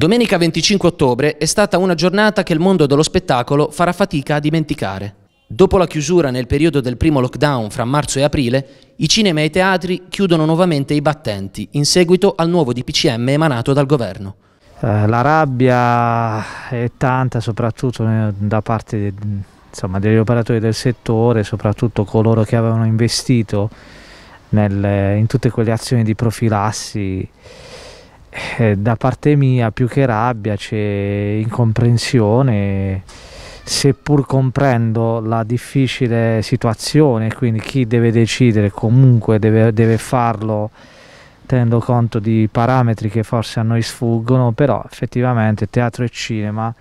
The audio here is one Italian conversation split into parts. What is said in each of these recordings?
Domenica 25 ottobre è stata una giornata che il mondo dello spettacolo farà fatica a dimenticare. Dopo la chiusura nel periodo del primo lockdown fra marzo e aprile, i cinema e i teatri chiudono nuovamente i battenti in seguito al nuovo DPCM emanato dal governo. Eh, la rabbia è tanta soprattutto da parte insomma, degli operatori del settore, soprattutto coloro che avevano investito nel, in tutte quelle azioni di profilassi eh, da parte mia più che rabbia c'è incomprensione, seppur comprendo la difficile situazione, quindi chi deve decidere comunque deve, deve farlo tenendo conto di parametri che forse a noi sfuggono, però effettivamente teatro e cinema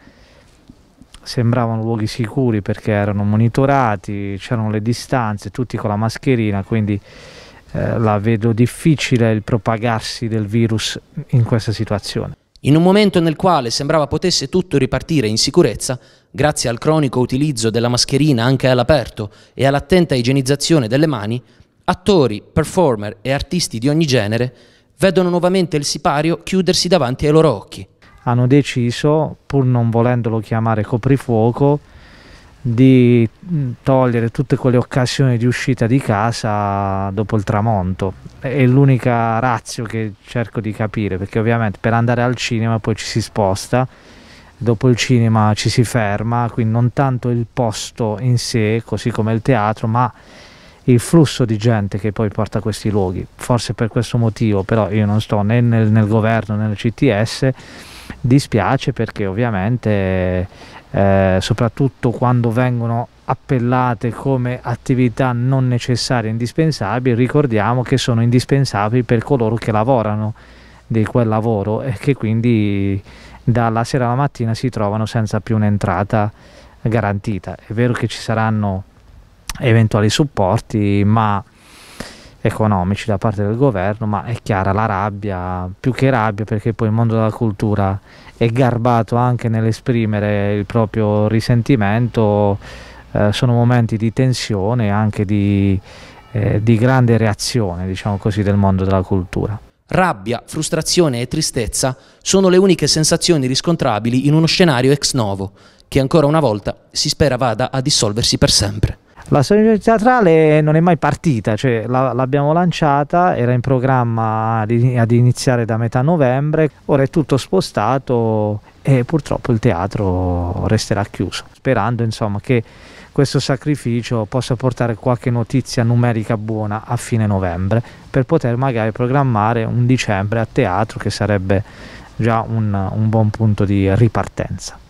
sembravano luoghi sicuri perché erano monitorati, c'erano le distanze, tutti con la mascherina, quindi eh, la vedo difficile il propagarsi del virus in questa situazione. In un momento nel quale sembrava potesse tutto ripartire in sicurezza, grazie al cronico utilizzo della mascherina anche all'aperto e all'attenta igienizzazione delle mani, attori, performer e artisti di ogni genere vedono nuovamente il sipario chiudersi davanti ai loro occhi. Hanno deciso, pur non volendolo chiamare coprifuoco, di mm, togliere tutte quelle occasioni di uscita di casa dopo il tramonto. È l'unica razio che cerco di capire, perché ovviamente per andare al cinema poi ci si sposta, dopo il cinema ci si ferma, quindi non tanto il posto in sé, così come il teatro, ma il flusso di gente che poi porta questi luoghi. Forse per questo motivo, però io non sto né nel, nel governo né nel CTS, dispiace perché ovviamente eh, soprattutto quando vengono appellate come attività non necessarie e indispensabili, ricordiamo che sono indispensabili per coloro che lavorano di quel lavoro e che quindi dalla sera alla mattina si trovano senza più un'entrata garantita. È vero che ci saranno eventuali supporti, ma economici da parte del governo, ma è chiara la rabbia, più che rabbia perché poi il mondo della cultura è garbato anche nell'esprimere il proprio risentimento, eh, sono momenti di tensione e anche di, eh, di grande reazione, diciamo così, del mondo della cultura. Rabbia, frustrazione e tristezza sono le uniche sensazioni riscontrabili in uno scenario ex novo, che ancora una volta si spera vada a dissolversi per sempre. La sonorità teatrale non è mai partita, cioè la, l'abbiamo lanciata, era in programma di, ad iniziare da metà novembre, ora è tutto spostato e purtroppo il teatro resterà chiuso, sperando insomma, che questo sacrificio possa portare qualche notizia numerica buona a fine novembre per poter magari programmare un dicembre a teatro che sarebbe già un, un buon punto di ripartenza.